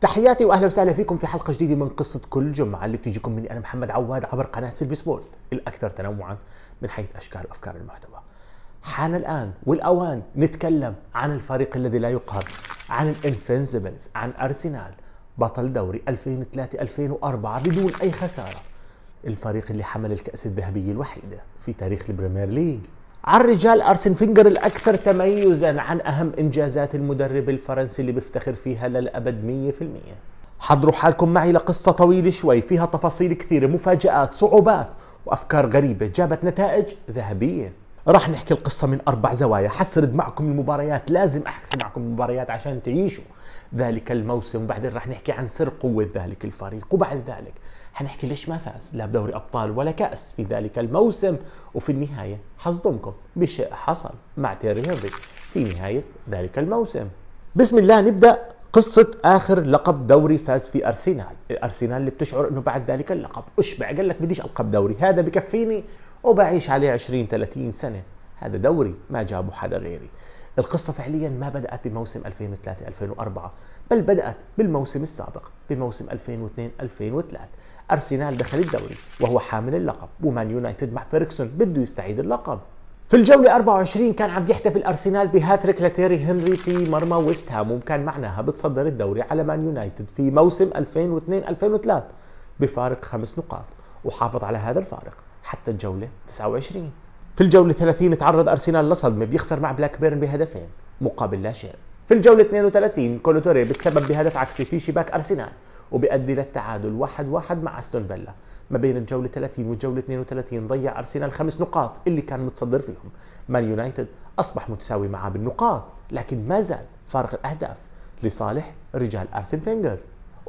تحياتي واهلا وسهلا فيكم في حلقه جديده من قصه كل جمعه اللي بتجيكم مني انا محمد عواد عبر قناه سيلفي سبورت الاكثر تنوعا من حيث اشكال افكار المحتوى. حان الان والاوان نتكلم عن الفريق الذي لا يقهر، عن الانفنسبلز، عن ارسنال بطل دوري 2003 2004 بدون اي خساره. الفريق اللي حمل الكأس الذهبية الوحيدة في تاريخ البريمير ليج على الرجال ارسن فينجر الاكثر تميزا عن اهم انجازات المدرب الفرنسي اللي بيفتخر فيها للابد 100% حضروا حالكم معي لقصة طويلة شوي فيها تفاصيل كثيرة مفاجآت صعوبات وأفكار غريبة جابت نتائج ذهبية راح نحكي القصة من أربع زوايا حسرد معكم المباريات لازم أحكي معكم المباريات عشان تعيشوا ذلك الموسم وبعدين راح نحكي عن سر قوة ذلك الفريق وبعد ذلك حنحكي ليش ما فاز لا بدوري أبطال ولا كأس في ذلك الموسم وفي النهاية حصدمكم بشيء حصل مع تيري هنري في نهاية ذلك الموسم بسم الله نبدأ قصة آخر لقب دوري فاز في أرسنال الأرسنال اللي بتشعر أنه بعد ذلك اللقب أشبع قال لك بديش ألقب دوري هذا بكفيني وبعيش عليه 20 30 سنة هذا دوري ما جابه حدا غيري القصة فعليا ما بدأت بموسم 2003 2004 بل بدأت بالموسم السابق بموسم 2002 2003 أرسنال دخل الدوري وهو حامل اللقب ومان يونايتد مع فيركسون بده يستعيد اللقب في الجولة 24 كان عم يحتفل أرسنال بهاتريك لتيري هنري في مرمى ويست هام وكان معناها بتصدر الدوري على مان يونايتد في موسم 2002-2003 بفارق خمس نقاط وحافظ على هذا الفارق حتى الجولة 29 في الجولة 30 تعرض أرسنال لصدمة بيخسر مع بلاك بيرن بهدفين مقابل لا شيء في الجولة 32 كولوتوري بتسبب بهدف عكسي في شباك أرسنال وبيؤدي للتعادل 1 واحد, واحد مع أستون فيلا ما بين الجولة 30 والجولة 32 ضيع أرسنال خمس نقاط اللي كان متصدر فيهم مان يونايتد أصبح متساوي معه بالنقاط لكن ما زال فارق الأهداف لصالح رجال أرسن فينجر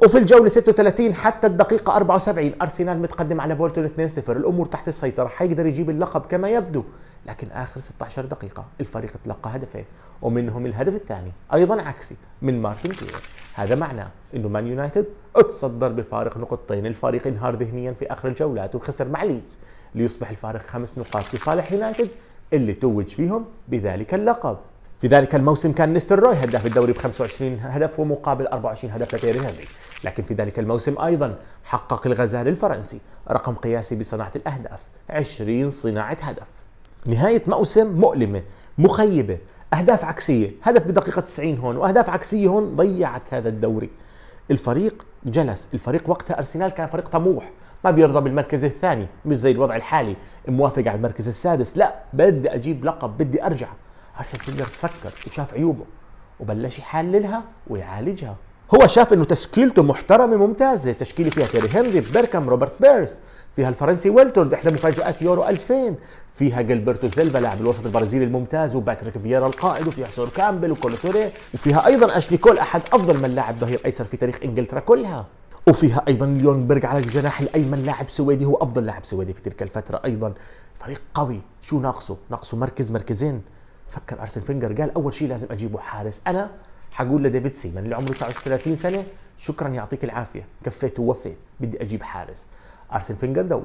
وفي الجولة 36 حتى الدقيقة 74 أرسنال متقدم على بولتون 2-0 الأمور تحت السيطرة حيقدر يجيب اللقب كما يبدو لكن آخر 16 دقيقة الفريق تلقى هدفين ومنهم الهدف الثاني أيضا عكسي من مارتن كير هذا معناه أنه مان يونايتد اتصدر بفارق نقطتين الفريق انهار ذهنيا في آخر الجولات وخسر مع ليدز ليصبح الفارق خمس نقاط لصالح يونايتد اللي توج فيهم بذلك اللقب في ذلك الموسم كان نيستر روي هداف الدوري ب 25 هدف ومقابل 24 هدف لتيري هنري، لكن في ذلك الموسم ايضا حقق الغزال الفرنسي رقم قياسي بصناعه الاهداف 20 صناعه هدف. نهايه موسم مؤلمه، مخيبه، اهداف عكسيه، هدف بدقيقه 90 هون واهداف عكسيه هون ضيعت هذا الدوري. الفريق جلس، الفريق وقتها ارسنال كان فريق طموح، ما بيرضى بالمركز الثاني، مش زي الوضع الحالي، موافق على المركز السادس، لا بدي اجيب لقب، بدي ارجع، أرسل تقدر فكر وشاف عيوبه وبلش يحللها ويعالجها هو شاف انه تشكيلته محترمه ممتازه تشكيله فيها تيري هنري بيركام روبرت بيرس فيها الفرنسي ويلتون احدى مفاجات يورو 2000 فيها جلبرتو سيلفا لاعب الوسط البرازيلي الممتاز وباتريك فييرا القائد وفيها سور كامبل وكولوتوري وفيها ايضا اشلي كول احد افضل من لاعب ظهير ايسر في تاريخ انجلترا كلها وفيها ايضا ليون بيرج على الجناح الايمن لاعب سويدي هو افضل لاعب سويدي في تلك الفتره ايضا فريق قوي شو ناقصه ناقصه مركز مركزين فكر ارسن فينجر قال اول شيء لازم اجيبه حارس انا حقول لديفيد سيمن اللي عمره 39 سنه شكرا يعطيك العافيه كفيت ووفيت بدي اجيب حارس ارسن فينجر دور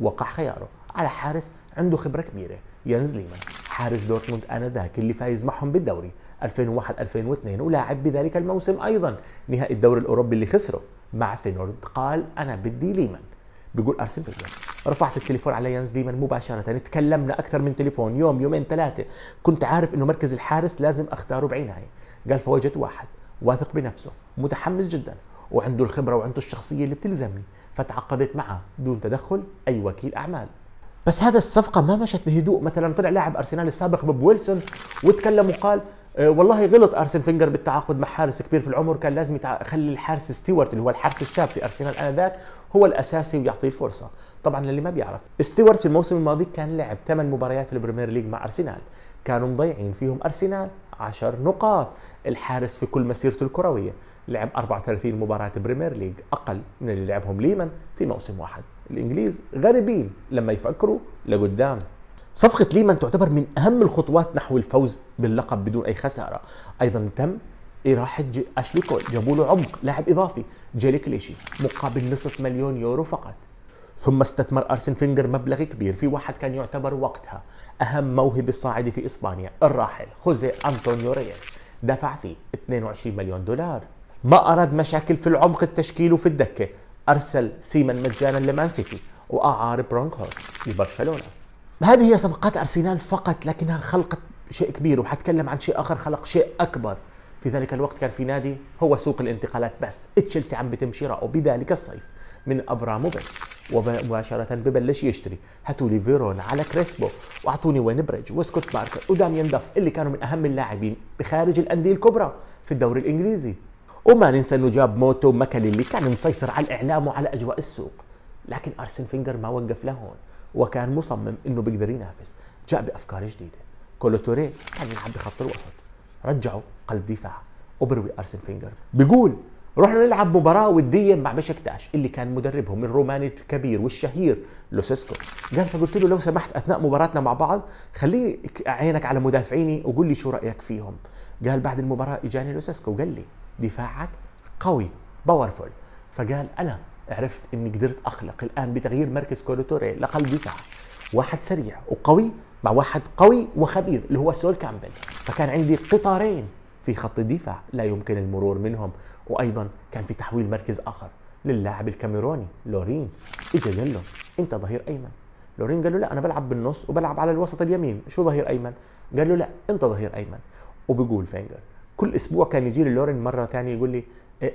وقع خياره على حارس عنده خبره كبيره ينز ليمان حارس دورتموند انذاك اللي فايز معهم بالدوري 2001 2002 ولاعب بذلك الموسم ايضا نهائي الدوري الاوروبي اللي خسره مع فينورد قال انا بدي ليمان بيقول ارسلت له رفعت التليفون على يانز ليمان مباشره تكلمنا اكثر من تليفون يوم يومين ثلاثه كنت عارف انه مركز الحارس لازم اختاره بعنايه قال فوجدت واحد واثق بنفسه متحمس جدا وعنده الخبره وعنده الشخصيه اللي بتلزمني فتعاقدت معه دون تدخل اي وكيل اعمال بس هذا الصفقه ما مشت بهدوء مثلا طلع لاعب ارسنال السابق بوب ويلسون وتكلم وقال آه، والله غلط ارسن فينجر بالتعاقد مع حارس كبير في العمر كان لازم يخلي الحارس ستيوارت اللي هو الحارس الشاب في ارسنال انذاك هو الاساسي ويعطيه الفرصه طبعا للي ما بيعرف ستيوارت في الموسم الماضي كان لعب 8 مباريات في البريمير ليج مع ارسنال كانوا مضيعين فيهم ارسنال 10 نقاط الحارس في كل مسيرته الكرويه لعب 34 مباراة بريمير ليج أقل من اللي لعبهم ليمان في موسم واحد الإنجليز غريبين لما يفكروا لقدام صفقة ليمان تعتبر من أهم الخطوات نحو الفوز باللقب بدون أي خسارة أيضا تم إيه راح اشبيكو جابوا له عمق لاعب اضافي جيلي كليشي مقابل نصف مليون يورو فقط ثم استثمر ارسن فينجر مبلغ كبير في واحد كان يعتبر وقتها اهم موهبه صاعده في اسبانيا الراحل خوزي انطونيو ريس دفع فيه 22 مليون دولار ما اراد مشاكل في العمق التشكيل وفي الدكه ارسل سيمن مجانا لمان سيتي واعار برونك هورست لبرشلونه هذه هي صفقات ارسنال فقط لكنها خلقت شيء كبير وحتكلم عن شيء اخر خلق شيء اكبر في ذلك الوقت كان في نادي هو سوق الانتقالات بس تشيلسي عم بتم شراؤه بذلك الصيف من ابراموفيتش ومباشرة ببلش يشتري هاتوا لي فيرون على كريسبو واعطوني وين بريدج وسكوت باركر وداميان دف اللي كانوا من اهم اللاعبين بخارج الانديه الكبرى في الدوري الانجليزي وما ننسى انه جاب موتو مكلي اللي كان مسيطر على الاعلام وعلى اجواء السوق لكن ارسن فينجر ما وقف لهون وكان مصمم انه بيقدر ينافس جاء بافكار جديده كولوتوري كان يلعب بخط الوسط رجعوا قلب دفاع وبروي ارسن فينجر بيقول رحنا نلعب مباراة ودية مع بشكتاش اللي كان مدربهم الروماني الكبير والشهير لوسيسكو قال فقلت له لو سمحت أثناء مباراتنا مع بعض خلي عينك على مدافعيني وقول لي شو رأيك فيهم قال بعد المباراة إجاني لوسيسكو وقال لي دفاعك قوي باورفول فقال أنا عرفت اني قدرت اخلق الان بتغيير مركز كولوتوري لقلب دفاع واحد سريع وقوي مع واحد قوي وخبير اللي هو سول كامبل فكان عندي قطارين في خط الدفاع لا يمكن المرور منهم وايضا كان في تحويل مركز اخر للاعب الكاميروني لورين اجى قال له انت ظهير ايمن لورين قال له لا انا بلعب بالنص وبلعب على الوسط اليمين شو ظهير ايمن قال له لا انت ظهير ايمن وبقول فينجر كل اسبوع كان يجي لي لورين مره ثانيه يقول لي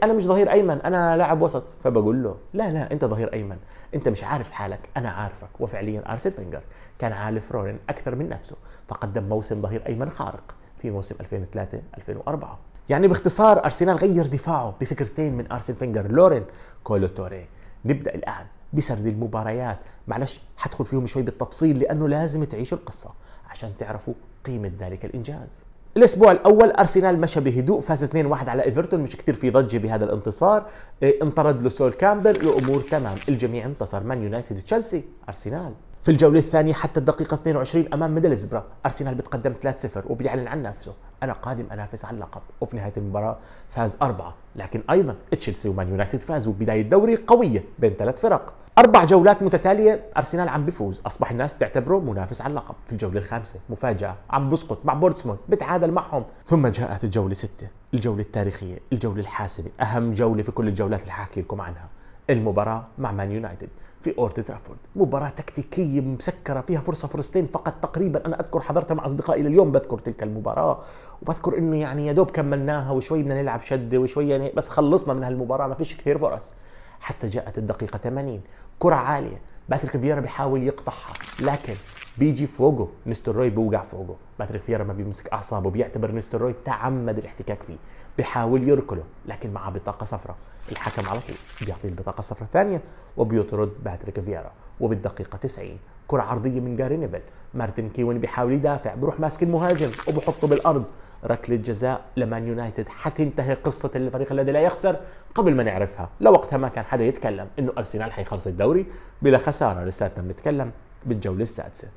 انا مش ظهير ايمن انا لاعب وسط فبقول له لا لا انت ظهير ايمن انت مش عارف حالك انا عارفك وفعليا ارسل فينجر كان عارف رونن اكثر من نفسه فقدم موسم ظهير ايمن خارق في موسم 2003 2004 يعني باختصار ارسنال غير دفاعه بفكرتين من ارسن فينجر لورين كولو توري نبدا الان بسرد المباريات معلش حدخل فيهم شوي بالتفصيل لانه لازم تعيشوا القصه عشان تعرفوا قيمه ذلك الانجاز الاسبوع الاول ارسنال مشى بهدوء فاز 2-1 على ايفرتون مش كثير في ضجه بهذا الانتصار إيه، انطرد لسول سول كامبل الامور تمام الجميع انتصر مان يونايتد وتشيلسي ارسنال في الجولة الثانية حتى الدقيقة 22 أمام ميدلزبرا أرسنال بتقدم 3-0 وبيعلن عن نفسه أنا قادم أنافس على اللقب وفي نهاية المباراة فاز أربعة لكن أيضا تشيلسي ومان يونايتد فازوا بداية دوري قوية بين ثلاث فرق أربع جولات متتالية أرسنال عم بفوز أصبح الناس تعتبره منافس على اللقب في الجولة الخامسة مفاجأة عم بسقط مع بورتسموث بتعادل معهم ثم جاءت الجولة ستة الجولة التاريخية الجولة الحاسمة أهم جولة في كل الجولات اللي حاحكي لكم عنها المباراة مع مان يونايتد في اورد ترافورد مباراة تكتيكية مسكرة فيها فرصة فرصتين فقط تقريبا أنا أذكر حضرتها مع أصدقائي لليوم بذكر تلك المباراة وبذكر إنه يعني يا دوب كملناها وشوي بدنا نلعب شدة وشوي يعني بس خلصنا من هالمباراة ما فيش كثير فرص حتى جاءت الدقيقة 80 كرة عالية باتريك فييرا بيحاول يقطعها لكن بيجي في وجهه روي بيوجع في وجهه باتريك فيرا ما بيمسك اعصابه بيعتبر روي تعمد الاحتكاك فيه بيحاول يركله لكن معاه بطاقه صفراء الحكم على طول بيعطيه البطاقه الصفراء الثانيه وبيطرد باتريك فيرا وبالدقيقه 90 كرة عرضية من جاري نيفل مارتن كيون بيحاول يدافع بروح ماسك المهاجم وبحطه بالأرض ركلة جزاء لمان يونايتد حتنتهي قصة الفريق الذي لا يخسر قبل ما نعرفها لوقتها ما كان حدا يتكلم انه ارسنال حيخلص الدوري بلا خسارة لساتنا بنتكلم بالجوله السادسه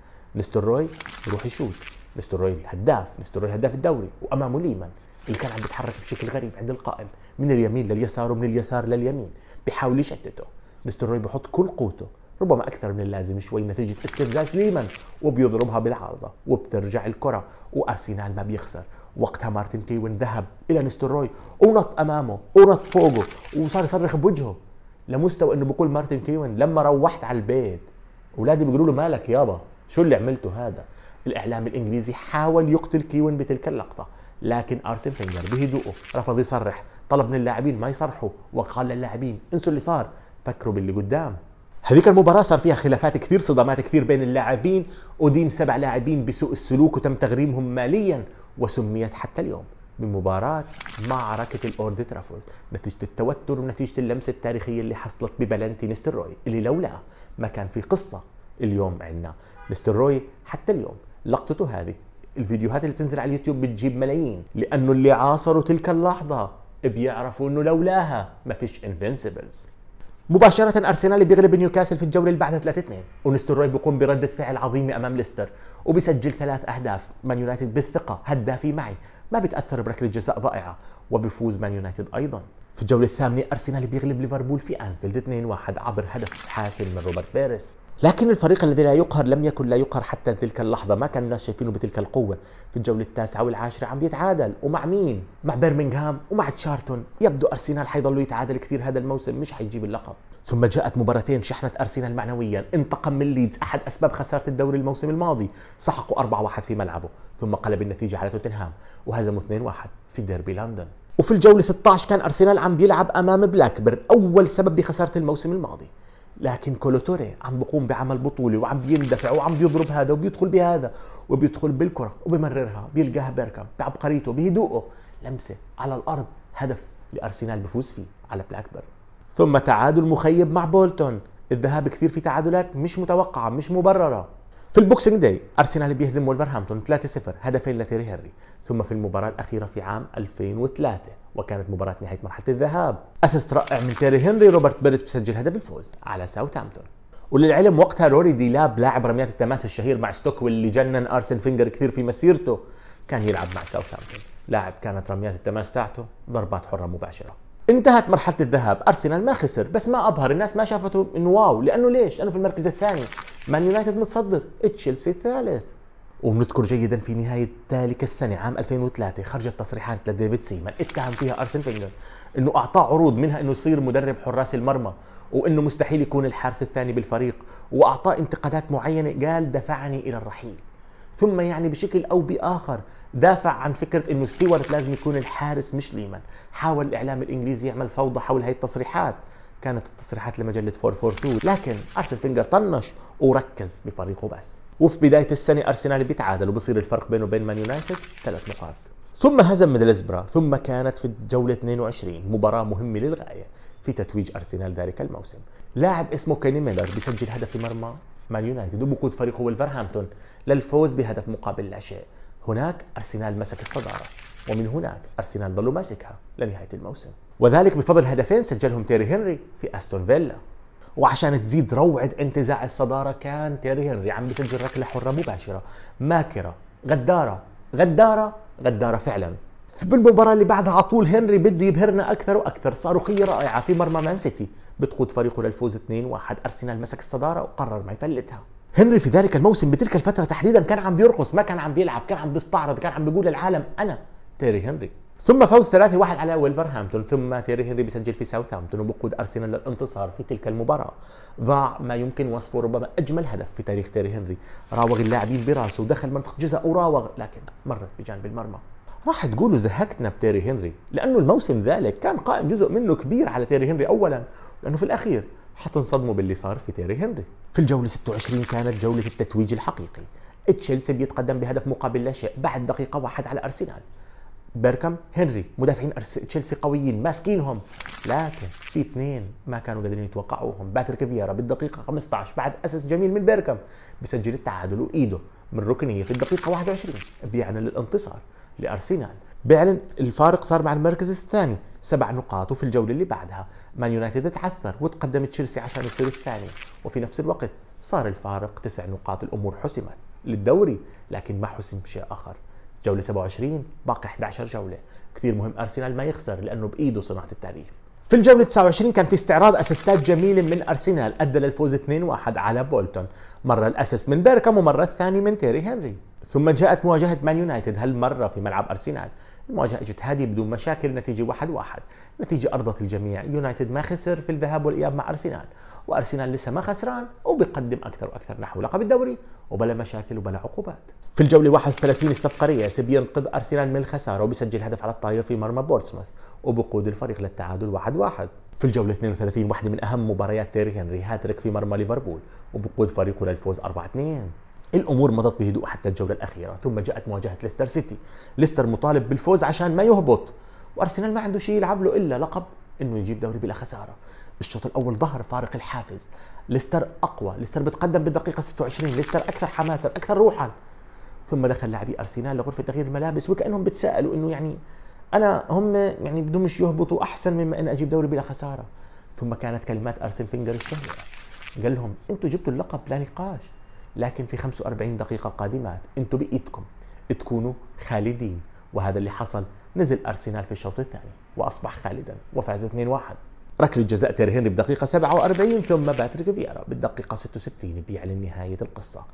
روي يروح يشوت روي الهداف روي هداف الدوري وامامه ليمان اللي كان عم بيتحرك بشكل غريب عند القائم من اليمين لليسار ومن اليسار لليمين بيحاول يشتته روي بحط كل قوته ربما اكثر من اللازم شوي نتيجه استفزاز ليمان وبيضربها بالعارضه وبترجع الكره وارسنال ما بيخسر وقتها مارتن كيوين ذهب الى روي ونط امامه ونط فوقه وصار يصرخ بوجهه لمستوى انه بقول مارتن كيوين لما روحت على البيت اولادي بيقولوا له مالك يابا شو اللي عملته هذا الاعلام الانجليزي حاول يقتل كيون بتلك اللقطه لكن ارسن فينجر بهدوءه رفض يصرح طلب من اللاعبين ما يصرحوا وقال للاعبين انسوا اللي صار فكروا باللي قدام هذيك المباراة صار فيها خلافات كثير صدامات كثير بين اللاعبين أديم سبع لاعبين بسوء السلوك وتم تغريمهم ماليا وسميت حتى اليوم بمباراة معركة الأورد ترافورد نتيجة التوتر ونتيجة اللمسة التاريخية اللي حصلت ببلنتي روي اللي لولاها ما كان في قصة اليوم عندنا روي حتى اليوم لقطته هذه الفيديوهات اللي بتنزل على اليوتيوب بتجيب ملايين لأنه اللي عاصروا تلك اللحظة بيعرفوا انه لولاها ما فيش انفنسبلز مباشرة ارسنال بيغلب نيوكاسل في الجولة اللي بعدها 3-2 ونستروي بيقوم بردة فعل عظيمة امام ليستر وبيسجل ثلاث اهداف مان يونايتد بالثقة هدافي معي ما بتاثر بركله جزاء ضائعه وبفوز مان يونايتد ايضا في الجوله الثامنه ارسنال بيغلب ليفربول في انفيلد 2-1 عبر هدف حاسم من روبرت بيريس لكن الفريق الذي لا يقهر لم يكن لا يقهر حتى تلك اللحظه ما كان الناس شايفينه بتلك القوه في الجوله التاسعه والعاشره عم بيتعادل ومع مين مع بيرمنغهام ومع تشارتون يبدو ارسنال حيضلوا يتعادل كثير هذا الموسم مش حيجيب اللقب ثم جاءت مباراتين شحنت ارسنال معنويا انتقم من ليدز احد اسباب خساره الدوري الموسم الماضي سحقوا 4-1 في ملعبه ثم قلب النتيجه على توتنهام وهزموا 2-1 في ديربي لندن وفي الجولة 16 كان أرسنال عم بيلعب أمام بلاكبر أول سبب بخسارة الموسم الماضي لكن كولوتوري عم بقوم بعمل بطولي وعم بيندفع وعم بيضرب هذا وبيدخل بهذا وبيدخل بالكرة وبمررها بيلقاها بيركب بعبقريته بهدوءه لمسة على الأرض هدف لأرسنال بفوز فيه على بلاكبيرن ثم تعادل مخيب مع بولتون الذهاب كثير في تعادلات مش متوقعة مش مبررة في البوكسينج داي ارسنال بيهزم ولفرهامبتون 3-0 هدفين لتيري هنري ثم في المباراه الاخيره في عام 2003 وكانت مباراه نهايه مرحله الذهاب اسست رائع من تيري هنري روبرت بيرس بسجل هدف الفوز على ساوثهامبتون وللعلم وقتها روري ديلاب لاعب رميات التماس الشهير مع ستوك واللي جنن ارسن فينجر كثير في مسيرته كان يلعب مع ساوثهامبتون لاعب كانت رميات التماس تاعته ضربات حره مباشره انتهت مرحله الذهاب ارسنال ما خسر بس ما ابهر الناس ما شافته انه واو لانه ليش لانه في المركز الثاني مان يونايتد متصدر تشيلسي الثالث ونذكر جيدا في نهاية ذلك السنة عام 2003 خرجت تصريحات لديفيد سيمان اتهم فيها أرسن فينجر انه اعطاه عروض منها انه يصير مدرب حراس المرمى وانه مستحيل يكون الحارس الثاني بالفريق واعطاه انتقادات معينة قال دفعني الى الرحيل ثم يعني بشكل او باخر دافع عن فكره انه ستيوارت لازم يكون الحارس مش ليمان حاول الاعلام الانجليزي يعمل فوضى حول هاي التصريحات كانت التصريحات لمجله 442 لكن ارسنال فينجر طنش وركز بفريقه بس وفي بدايه السنه ارسنال بيتعادل وبصير الفرق بينه وبين مان يونايتد ثلاث نقاط ثم هزم ميدلزبرا ثم كانت في الجولة 22 مباراة مهمة للغاية في تتويج أرسنال ذلك الموسم لاعب اسمه كيني ميلر بيسجل هدف مرمى مان يونايتد وبقود فريقه ولفرهامبتون للفوز بهدف مقابل لا شيء هناك أرسنال مسك الصدارة ومن هناك أرسنال ظلوا ماسكها لنهاية الموسم وذلك بفضل هدفين سجلهم تيري هنري في أستون فيلا وعشان تزيد روعة انتزاع الصدارة كان تيري هنري عم بيسجل ركلة حرة مباشرة ماكرة غدارة غدارة غدارة فعلا بالمباراة اللي بعدها على طول هنري بده يبهرنا أكثر وأكثر صاروخية رائعة في مرمى مان سيتي بتقود فريقه للفوز 2-1 أرسنال مسك الصدارة وقرر ما يفلتها هنري في ذلك الموسم بتلك الفترة تحديدا كان عم بيرقص ما كان عم بيلعب كان عم بيستعرض كان عم بيقول للعالم أنا تيري هنري ثم فوز 3-1 على ولفرهامبتون ثم تيري هنري بيسجل في ساوثهامبتون وبقود ارسنال للانتصار في تلك المباراه ضاع ما يمكن وصفه ربما اجمل هدف في تاريخ تيري هنري راوغ اللاعبين براسه ودخل منطقه جزاء وراوغ لكن مرت بجانب المرمى راح تقولوا زهقتنا بتيري هنري لانه الموسم ذلك كان قائم جزء منه كبير على تيري هنري اولا لانه في الاخير حتنصدموا باللي صار في تيري هنري في الجولة 26 كانت جولة التتويج الحقيقي تشيلسي بيتقدم بهدف مقابل لا شيء بعد دقيقة واحد على أرسنال بيركم هنري مدافعين تشيلسي قويين ماسكينهم لكن في اثنين ما كانوا قادرين يتوقعوهم باتر كفيرا بالدقيقة 15 بعد أسس جميل من بيركم بسجل التعادل وإيده من ركنية في الدقيقة 21 بيعنى الانتصار لأرسنال بعلن الفارق صار مع المركز الثاني سبع نقاط وفي الجولة اللي بعدها مان يونايتد تعثر وتقدم تشيلسي عشان يصير الثاني وفي نفس الوقت صار الفارق تسع نقاط الأمور حسمت للدوري لكن ما حسم شيء آخر جولة 27 باقي 11 جولة كثير مهم أرسنال ما يخسر لأنه بإيده صناعة التاريخ في الجولة 29 كان في استعراض اسيستات جميلة من ارسنال ادى للفوز 2-1 على بولتون، مرة الاسس من بيركم ومرة الثاني من تيري هنري، ثم جاءت مواجهة مان يونايتد هالمرة في ملعب أرسنال المواجهة اجت هادية بدون مشاكل نتيجة واحد واحد نتيجة أرضت الجميع يونايتد ما خسر في الذهاب والإياب مع أرسنال وأرسنال لسه ما خسران وبيقدم أكثر وأكثر نحو لقب الدوري وبلا مشاكل وبلا عقوبات في الجولة 31 الصفقرية سيب ينقذ أرسنال من الخسارة وبيسجل هدف على الطاير في مرمى بورتسموث وبقود الفريق للتعادل واحد واحد في الجولة 32 واحدة من أهم مباريات تيري هنري هاتريك في مرمى ليفربول وبقود فريقه للفوز 4 2 الامور مضت بهدوء حتى الجوله الاخيره ثم جاءت مواجهه ليستر سيتي ليستر مطالب بالفوز عشان ما يهبط وارسنال ما عنده شيء يلعب له الا لقب انه يجيب دوري بلا خساره الشوط الاول ظهر فارق الحافز ليستر اقوى ليستر بتقدم بالدقيقه 26 ليستر اكثر حماسا اكثر روحا ثم دخل لاعبي ارسنال لغرفه تغيير الملابس وكانهم بتسالوا انه يعني انا هم يعني بدهم مش يهبطوا احسن مما ان اجيب دوري بلا خساره ثم كانت كلمات ارسن فينجر الشهيره قال لهم انتم جبتوا اللقب لا نقاش لكن في 45 دقيقة قادمات انتم بإيدكم تكونوا خالدين وهذا اللي حصل نزل أرسنال في الشوط الثاني وأصبح خالدا وفاز 2-1 ركلة جزاء تيري هنري بدقيقة 47 ثم باتريك فييرا بالدقيقة 66 بيعلن نهاية القصة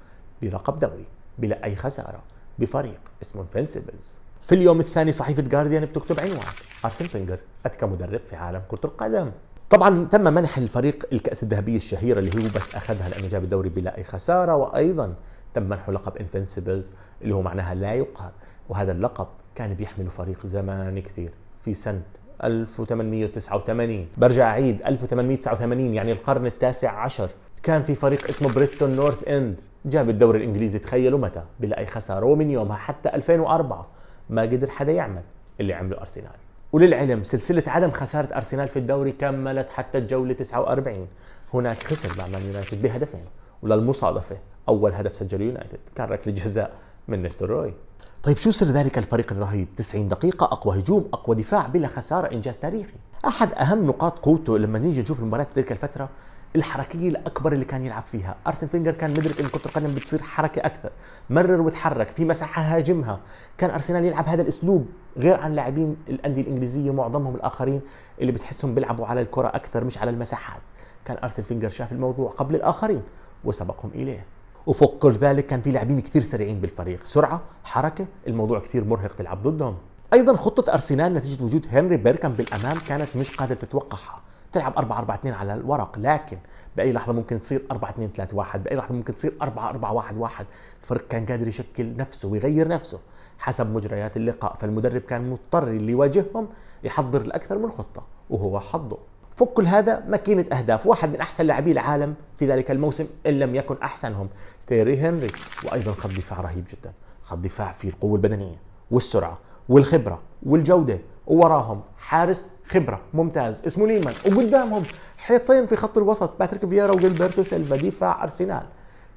بلقب دوري بلا أي خسارة بفريق اسمه انفنسبلز في اليوم الثاني صحيفة جارديان بتكتب عنوان أرسن فينجر أذكى مدرب في عالم كرة القدم طبعا تم منح الفريق الكأس الذهبية الشهيرة اللي هو بس أخذها لأنه جاب الدوري بلا أي خسارة وأيضا تم منحه لقب انفنسبلز اللي هو معناها لا يقهر وهذا اللقب كان بيحمله فريق زمان كثير في سنة 1889 برجع أعيد 1889 يعني القرن التاسع عشر كان في فريق اسمه بريستون نورث اند جاب الدوري الانجليزي تخيلوا متى بلا اي خساره ومن يومها حتى 2004 ما قدر حدا يعمل اللي عمله ارسنال وللعلم سلسلة عدم خسارة أرسنال في الدوري كملت حتى الجولة 49 هناك خسر مع مان يونايتد بهدفين وللمصادفة أول هدف سجله يونايتد كان ركلة جزاء من روي طيب شو سر ذلك الفريق الرهيب 90 دقيقة أقوى هجوم أقوى دفاع بلا خسارة إنجاز تاريخي أحد أهم نقاط قوته لما نيجي نشوف المباريات تلك الفترة الحركيه الاكبر اللي كان يلعب فيها ارسن فينجر كان مدرك انه كره القدم بتصير حركه اكثر مرر وتحرك في مساحه هاجمها كان ارسنال يلعب هذا الاسلوب غير عن لاعبين الانديه الانجليزيه معظمهم الاخرين اللي بتحسهم بيلعبوا على الكره اكثر مش على المساحات كان ارسن فينجر شاف الموضوع قبل الاخرين وسبقهم اليه وفوق كل ذلك كان في لاعبين كثير سريعين بالفريق سرعه حركه الموضوع كثير مرهق تلعب ضدهم ايضا خطه ارسنال نتيجه وجود هنري بيركم بالامام كانت مش قادره تتوقعها تلعب 4 4 2 على الورق لكن باي لحظه ممكن تصير 4 2 3 1 باي لحظه ممكن تصير 4 4 1 1 الفريق كان قادر يشكل نفسه ويغير نفسه حسب مجريات اللقاء فالمدرب كان مضطر اللي يواجههم يحضر لاكثر من خطه وهو حظه فوق كل هذا ماكينة أهداف واحد من أحسن لاعبي العالم في ذلك الموسم إن لم يكن أحسنهم تيري هنري وأيضا خط دفاع رهيب جدا خط دفاع فيه القوة البدنية والسرعة والخبرة والجودة ووراهم حارس خبره ممتاز اسمه ليمان وقدامهم حيطين في خط الوسط باتريك فييرا وجيلبرتو سيلفا دفاع ارسنال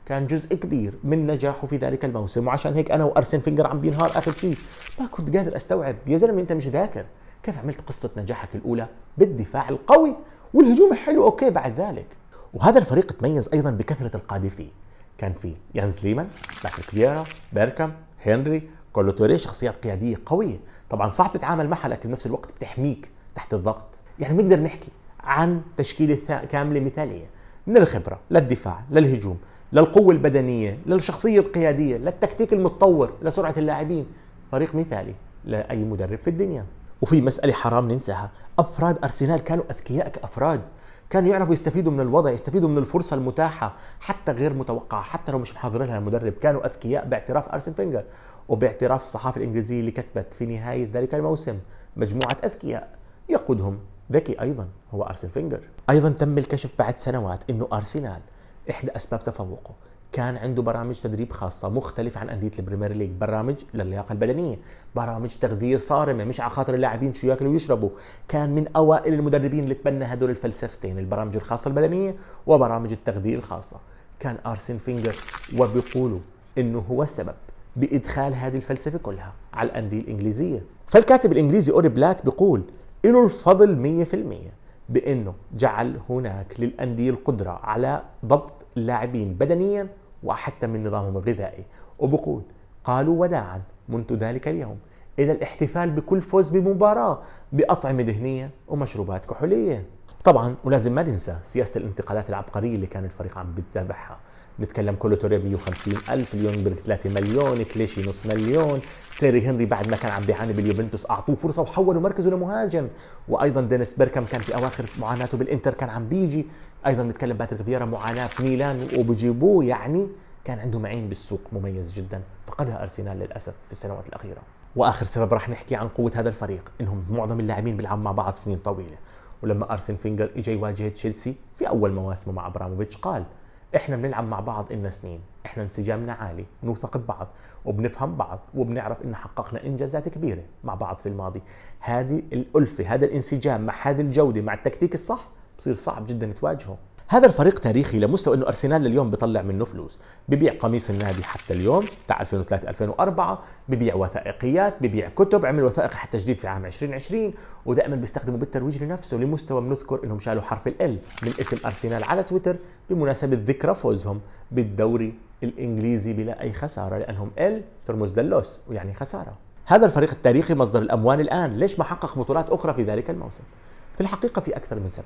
كان جزء كبير من نجاحه في ذلك الموسم وعشان هيك انا وارسن فينجر عم بينهار اخر شيء ما كنت قادر استوعب يا زلمه انت مش ذاكر كيف عملت قصه نجاحك الاولى بالدفاع القوي والهجوم الحلو اوكي بعد ذلك وهذا الفريق تميز ايضا بكثره فيه كان في يانز ليمان باتريك فييرا بيركام هنري كولوتوري شخصيات قياديه قويه طبعا صعب تتعامل معها لكن بنفس الوقت بتحميك تحت الضغط يعني بنقدر نحكي عن تشكيله كامله مثاليه من الخبره للدفاع للهجوم للقوه البدنيه للشخصيه القياديه للتكتيك المتطور لسرعه اللاعبين فريق مثالي لاي مدرب في الدنيا وفي مساله حرام ننساها افراد ارسنال كانوا اذكياء كافراد كانوا يعرفوا يستفيدوا من الوضع يستفيدوا من الفرصه المتاحه حتى غير متوقعه حتى لو مش محضر لها المدرب كانوا اذكياء باعتراف ارسن فينجر وباعتراف الصحافه الانجليزيه اللي كتبت في نهايه ذلك الموسم مجموعه اذكياء يقودهم ذكي ايضا هو ارسن فينجر ايضا تم الكشف بعد سنوات انه ارسنال احدى اسباب تفوقه كان عنده برامج تدريب خاصه مختلفه عن انديه البريمير ليج برامج للياقه البدنيه برامج تغذيه صارمه مش على خاطر اللاعبين شو ياكلوا ويشربوا كان من اوائل المدربين اللي تبنى هدول الفلسفتين البرامج الخاصه البدنيه وبرامج التغذيه الخاصه كان ارسن فينجر وبيقولوا انه هو السبب بادخال هذه الفلسفه كلها على الانديه الانجليزيه فالكاتب الانجليزي اوري بلات بيقول له الفضل 100% بانه جعل هناك للانديه القدره على ضبط اللاعبين بدنيا وحتى من نظامهم الغذائي وبقول قالوا وداعا منذ ذلك اليوم إلى الاحتفال بكل فوز بمباراة بأطعمة دهنية ومشروبات كحولية طبعا ولازم ما ننسى سياسة الانتقالات العبقرية اللي كان الفريق عم بيتبعها بنتكلم كله توري 150 ألف اليوم 3 مليون كليشي نص مليون تيري هنري بعد ما كان عم بيعاني باليوفنتوس اعطوه فرصه وحولوا مركزه لمهاجم وايضا دينيس بيركم كان في اواخر معاناته بالانتر كان عم بيجي ايضا بنتكلم باتريك فييرا معاناه في ميلان وبجيبوه يعني كان عنده معين بالسوق مميز جدا فقدها ارسنال للاسف في السنوات الاخيره واخر سبب راح نحكي عن قوه هذا الفريق انهم معظم اللاعبين بيلعبوا مع بعض سنين طويله ولما ارسن فينجر اجى يواجه تشيلسي في اول مواسمه مع ابراموفيتش قال احنا بنلعب مع بعض إلنا سنين احنا انسجامنا عالي بنوثق ببعض وبنفهم بعض وبنعرف ان حققنا انجازات كبيره مع بعض في الماضي هذه الالفه هذا الانسجام مع هذه الجوده مع التكتيك الصح بصير صعب جدا تواجهه هذا الفريق تاريخي لمستوى انه ارسنال اليوم بيطلع منه فلوس ببيع قميص النادي حتى اليوم تاع 2003 2004 ببيع وثائقيات ببيع كتب عمل وثائقي حتى جديد في عام 2020 ودائما بيستخدموا بالترويج لنفسه لمستوى بنذكر انهم شالوا حرف ال من اسم ارسنال على تويتر بمناسبه ذكرى فوزهم بالدوري الانجليزي بلا اي خساره لانهم ال ترمز للوس ويعني خساره هذا الفريق التاريخي مصدر الاموال الان ليش ما حقق بطولات اخرى في ذلك الموسم في الحقيقه في اكثر من سبب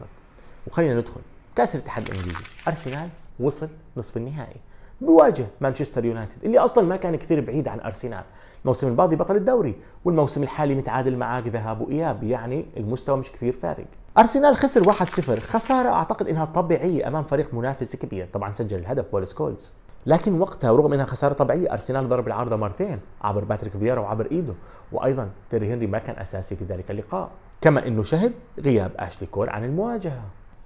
وخلينا ندخل كاس الاتحاد الانجليزي ارسنال وصل نصف النهائي بواجه مانشستر يونايتد اللي اصلا ما كان كثير بعيد عن ارسنال الموسم الماضي بطل الدوري والموسم الحالي متعادل معاه ذهاب واياب يعني المستوى مش كثير فارق ارسنال خسر 1-0 خساره اعتقد انها طبيعيه امام فريق منافس كبير طبعا سجل الهدف بول سكولز لكن وقتها رغم انها خساره طبيعيه ارسنال ضرب العارضه مرتين عبر باتريك فييرا وعبر ايده وايضا تيري هنري ما كان اساسي في ذلك اللقاء كما انه شهد غياب اشلي كول عن المواجهه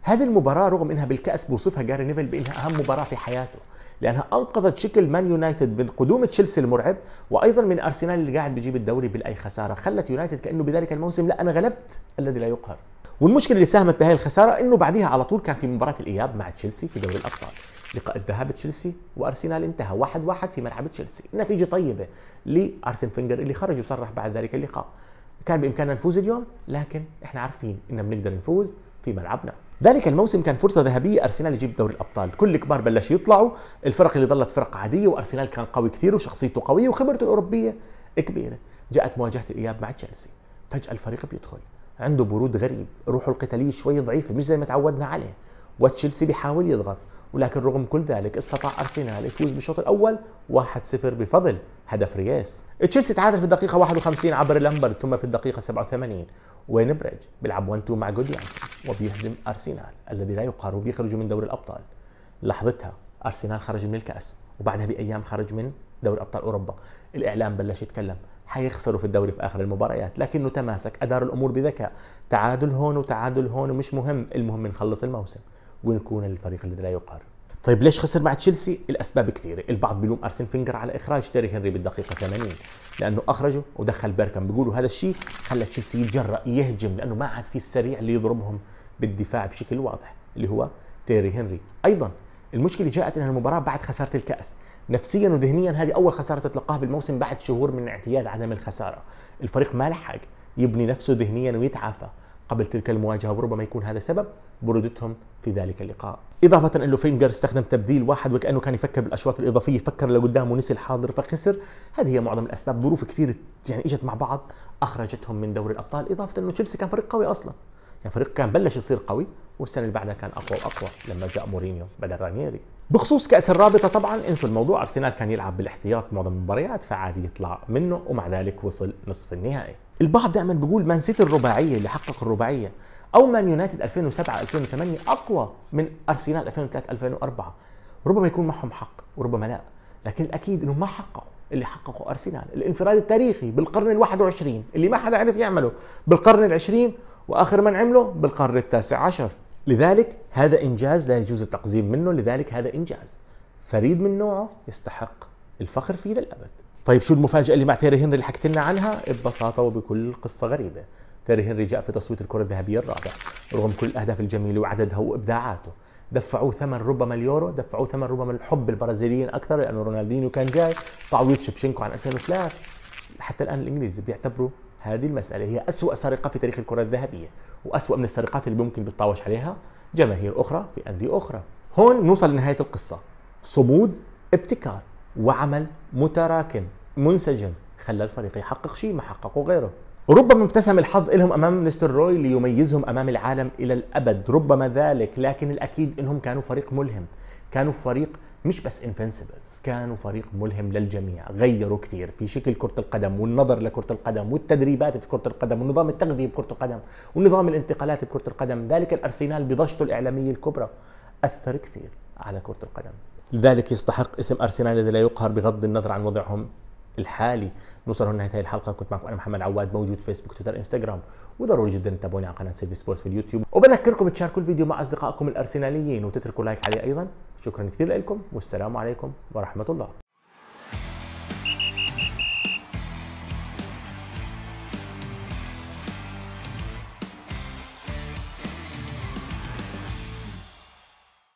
هذه المباراة رغم انها بالكأس بوصفها جاري نيفل بانها اهم مباراة في حياته لانها انقذت شكل مان يونايتد من قدوم تشيلسي المرعب وايضا من ارسنال اللي قاعد بيجيب الدوري بالاي خسارة خلت يونايتد كانه بذلك الموسم لا انا غلبت الذي لا يقهر والمشكله اللي ساهمت بهذه الخساره انه بعديها على طول كان في مباراه الاياب مع تشيلسي في دوري الابطال لقاء الذهاب تشيلسي وارسنال انتهى واحد واحد في ملعب تشيلسي نتيجه طيبه لارسن فينجر اللي خرج وصرح بعد ذلك اللقاء كان بامكاننا نفوز اليوم لكن احنا عارفين ان بنقدر نفوز في ملعبنا ذلك الموسم كان فرصه ذهبيه ارسنال يجيب دوري الابطال كل الكبار بلش يطلعوا الفرق اللي ظلت فرق عاديه وارسنال كان قوي كثير وشخصيته قويه وخبرته الاوروبيه كبيره جاءت مواجهه الاياب مع تشيلسي فجاه الفريق بيدخل عنده برود غريب روحه القتاليه شوي ضعيفه مش زي ما تعودنا عليه وتشيلسي بيحاول يضغط ولكن رغم كل ذلك استطاع ارسنال يفوز بالشوط الاول 1-0 بفضل هدف رياس تشيلسي تعادل في الدقيقه 51 عبر لامبرد ثم في الدقيقه 87 وين بريج بيلعب 1 2 مع جوديانسن وبيهزم ارسنال الذي لا يقهر وبيخرج من دوري الابطال لحظتها ارسنال خرج من الكاس وبعدها بايام خرج من دوري ابطال اوروبا الاعلام بلش يتكلم حيخسروا في الدوري في اخر المباريات لكنه تماسك ادار الامور بذكاء تعادل هون وتعادل هون مش مهم المهم نخلص الموسم ونكون الفريق الذي لا يقهر طيب ليش خسر مع تشيلسي؟ الاسباب كثيره، البعض بيلوم ارسن فينجر على اخراج تيري هنري بالدقيقه 80 لانه اخرجه ودخل بيركم، بيقولوا هذا الشيء خلى تشيلسي يتجرأ يهجم لانه ما عاد في السريع اللي يضربهم بالدفاع بشكل واضح اللي هو تيري هنري، ايضا المشكله جاءت انها المباراه بعد خساره الكاس، نفسيا وذهنيا هذه اول خساره تتلقاها بالموسم بعد شهور من اعتياد عدم الخساره، الفريق ما لحق يبني نفسه ذهنيا ويتعافى قبل تلك المواجهه وربما يكون هذا سبب برودتهم في ذلك اللقاء إضافة أن لوفينجر استخدم تبديل واحد وكأنه كان يفكر بالأشواط الإضافية فكر لقدام ونسي الحاضر فخسر هذه هي معظم الأسباب ظروف كثير يعني إجت مع بعض أخرجتهم من دوري الأبطال إضافة أنه تشيلسي كان فريق قوي أصلا يعني فريق كان بلش يصير قوي والسنة اللي بعدها كان أقوى وأقوى لما جاء مورينيو بدل رانيري بخصوص كأس الرابطة طبعا انسوا الموضوع أرسنال كان يلعب بالاحتياط معظم المباريات فعادي يطلع منه ومع ذلك وصل نصف النهائي البعض دائما بيقول مان سيتي الرباعية اللي حقق الرباعية او مان يونايتد 2007 2008 اقوى من ارسنال 2003 2004 ربما يكون معهم حق وربما لا لكن الاكيد انهم ما حققوا اللي حققه ارسنال الانفراد التاريخي بالقرن ال21 اللي ما حدا عرف يعمله بالقرن ال20 واخر من عمله بالقرن التاسع عشر لذلك هذا انجاز لا يجوز التقزيم منه لذلك هذا انجاز فريد من نوعه يستحق الفخر فيه للابد طيب شو المفاجاه اللي مع تيري هنري اللي حكيت لنا عنها ببساطه وبكل قصه غريبه هنري الرجاء في تصويت الكرة الذهبية الرابع رغم كل الأهداف الجميلة وعددها وإبداعاته دفعوا ثمن ربما اليورو دفعوا ثمن ربما الحب البرازيليين أكثر لأنه رونالدينيو كان جاي تعويض شبشنكو عن 2003 حتى الآن الإنجليز بيعتبروا هذه المسألة هي أسوأ سرقة في تاريخ الكرة الذهبية وأسوأ من السرقات اللي ممكن بتطاوش عليها جماهير أخرى في أندية أخرى هون نوصل لنهاية القصة صمود ابتكار وعمل متراكم منسجم خلى الفريق يحقق شيء ما حققه غيره ربما ابتسم الحظ لهم امام مستر روي ليميزهم امام العالم الى الابد ربما ذلك لكن الاكيد انهم كانوا فريق ملهم كانوا فريق مش بس انفنسبلز كانوا فريق ملهم للجميع غيروا كثير في شكل كرة القدم والنظر لكرة القدم والتدريبات في كرة القدم ونظام التغذية بكرة القدم ونظام الانتقالات بكرة القدم ذلك الأرسنال بضجته الإعلامية الكبرى أثر كثير على كرة القدم لذلك يستحق اسم أرسنال الذي لا يقهر بغض النظر عن وضعهم الحالي نوصل لنهايه هذه الحلقه كنت معكم انا محمد عواد موجود فيسبوك تويتر انستغرام وضروري جدا تتابعوني على قناه سيلفي سبورت في اليوتيوب وبذكركم تشاركوا الفيديو مع اصدقائكم الارسناليين وتتركوا لايك عليه ايضا شكرا كثير لكم والسلام عليكم ورحمه الله